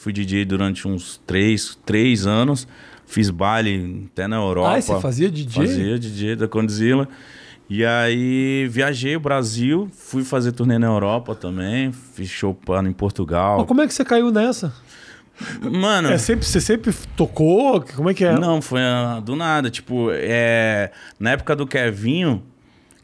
Fui DJ durante uns três, três anos. Fiz baile até na Europa. Ah, você fazia DJ? Fazia DJ da Condzilla. E aí viajei o Brasil, fui fazer turnê na Europa também, fiz show em Portugal. Mas como é que você caiu nessa? Mano. É sempre, você sempre tocou? Como é que é? Não, foi ah, do nada. Tipo, é, na época do Kevinho,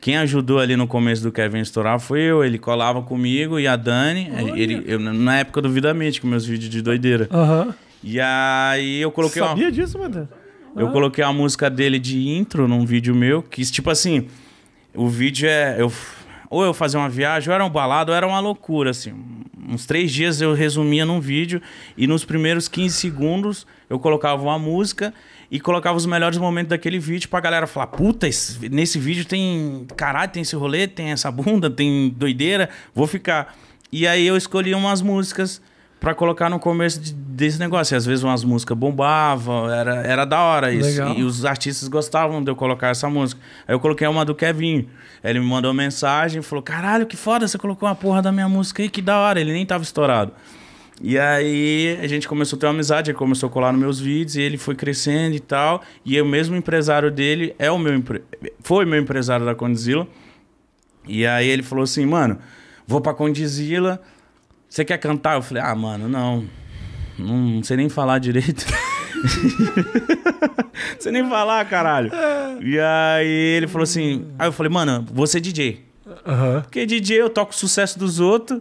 quem ajudou ali no começo do Kevin estourar foi eu. Ele colava comigo e a Dani. Ele, eu, na época do Vida Mente, com meus vídeos de doideira. Uhum. E aí eu coloquei. Sabia uma... disso, mano? Eu ah. coloquei a música dele de intro num vídeo meu, que tipo assim, o vídeo é. Eu, ou eu fazia uma viagem, ou era um balado, ou era uma loucura, assim. Uns três dias eu resumia num vídeo e nos primeiros 15 segundos eu colocava uma música e colocava os melhores momentos daquele vídeo pra galera falar: puta, esse, nesse vídeo tem. Caralho, tem esse rolê, tem essa bunda, tem doideira, vou ficar. E aí eu escolhi umas músicas para colocar no começo de, desse negócio. E às vezes umas músicas bombavam, era, era da hora isso. E os artistas gostavam de eu colocar essa música. Aí eu coloquei uma do Kevin. Ele me mandou mensagem e falou: caralho, que foda, você colocou uma porra da minha música aí, que da hora. Ele nem tava estourado. E aí a gente começou a ter uma amizade, ele começou a colar nos meus vídeos e ele foi crescendo e tal. E o mesmo empresário dele é o meu foi meu empresário da Condizila. E aí ele falou assim, mano, vou pra Condizila, você quer cantar? Eu falei, ah, mano, não. Não, não sei nem falar direito. Você nem falar, caralho. E aí ele falou assim. Aí eu falei, mano, você DJ. Uhum. Porque DJ eu toco o sucesso dos outros.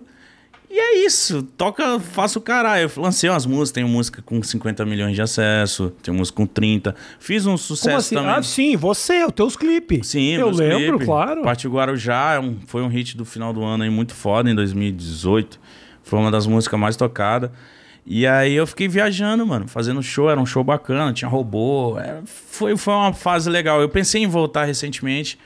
E é isso, toca, faço o caralho. Eu lancei umas músicas, tenho música com 50 milhões de acesso, tenho música com 30. Fiz um sucesso assim? também. Ah, sim, você, os teus clipes. Sim, eu lembro, claro. Parte Guarujá é foi um hit do final do ano aí muito foda em 2018. Foi uma das músicas mais tocadas. E aí eu fiquei viajando, mano, fazendo show, era um show bacana, tinha robô. Era, é, foi, foi uma fase legal. Eu pensei em voltar recentemente.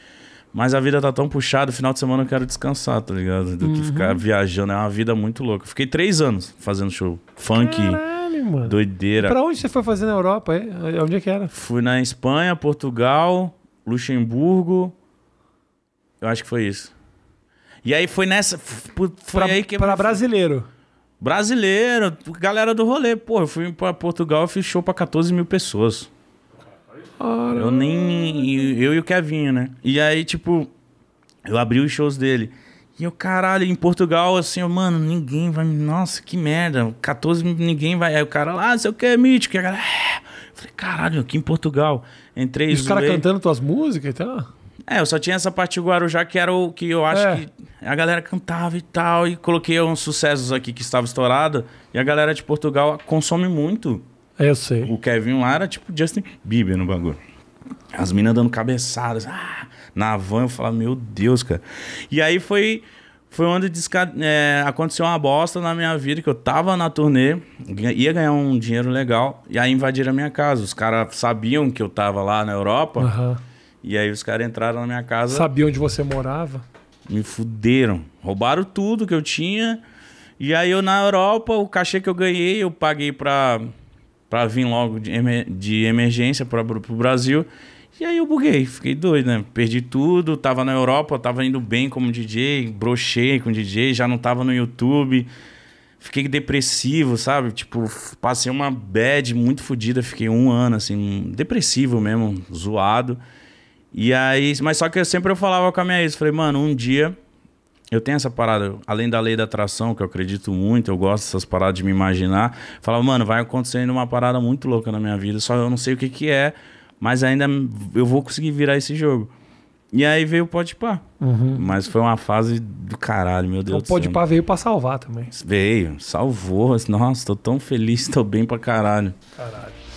Mas a vida tá tão puxada, final de semana eu quero descansar, tá ligado? Do uhum. que ficar uhum. viajando. É uma vida muito louca. Fiquei três anos fazendo show. Funk. Caralho, mano. Doideira. E pra onde você foi fazer na Europa? É? Onde é que era? Fui na Espanha, Portugal, Luxemburgo. Eu acho que foi isso. E aí foi nessa. Foi pra, aí que. Pra brasileiro. Brasileiro, galera do rolê. Pô, eu fui pra Portugal e fiz show pra 14 mil pessoas. Eu nem. Eu e o Kevinho, né? E aí, tipo, eu abri os shows dele. E eu, caralho, em Portugal, assim, eu, mano, ninguém vai. Nossa, que merda. 14 ninguém vai. Aí o cara lá, ah, sei o que, é mítico. E a galera. É. Falei, caralho, aqui em Portugal. Entrei. E os caras cantando tuas músicas e tal? É, eu só tinha essa parte do Guarujá que era o que eu acho é. que a galera cantava e tal. E coloquei uns sucessos aqui que estavam estourados E a galera de Portugal consome muito. É, eu sei. O Kevin lá era tipo Justin Bieber no bagulho. As minas dando cabeçadas. Ah, na van eu falava, meu Deus, cara. E aí foi, foi onde é, aconteceu uma bosta na minha vida, que eu tava na turnê, ia ganhar um dinheiro legal, e aí invadiram a minha casa. Os caras sabiam que eu tava lá na Europa. Uhum. E aí os caras entraram na minha casa. Sabiam onde você morava? Me fuderam. Roubaram tudo que eu tinha. E aí eu na Europa, o cachê que eu ganhei, eu paguei pra para vir logo de, emer de emergência para o Brasil. E aí eu buguei, fiquei doido, né? Perdi tudo, tava na Europa, tava indo bem como DJ, brochei com DJ, já não tava no YouTube. Fiquei depressivo, sabe? Tipo, passei uma bad muito fodida, fiquei um ano, assim, depressivo mesmo, zoado. E aí, mas só que eu sempre eu falava com a minha ex, falei, mano, um dia eu tenho essa parada, além da lei da atração, que eu acredito muito, eu gosto dessas paradas de me imaginar. Falava, mano, vai acontecendo uma parada muito louca na minha vida, só eu não sei o que que é, mas ainda eu vou conseguir virar esse jogo. E aí veio o Pode Pá. Uhum. Mas foi uma fase do caralho, meu Deus. O então, Pode Pá veio pra salvar também. Veio, salvou. Nossa, tô tão feliz, tô bem pra caralho. Caralho.